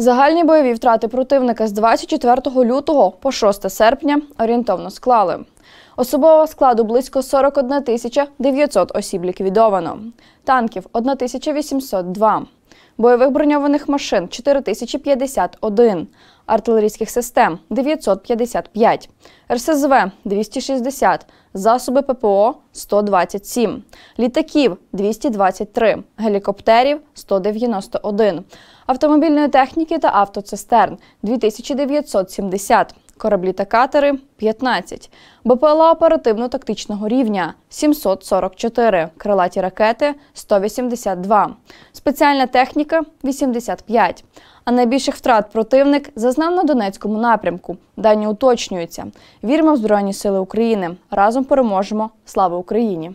Загальні бойові втрати противника з 24 лютого по 6 серпня орієнтовно склали. Особового складу близько 41 тисяча 900 осіб ліквідовано, танків 1802 бойових броньованих машин 4051, артилерійських систем 955, РСЗВ 260, засоби ППО 127, літаків 223, гелікоптерів 191, автомобільної техніки та автоцистерн 2970 кораблі та катери 15, БПЛА оперативно-тактичного рівня 744, крилаті ракети 182, спеціальна техніка 85. А найбільших втрат противник зазнав на Донецькому напрямку. Дані уточнюються. Віримо в Збройні Сили України. Разом переможемо. Слава Україні!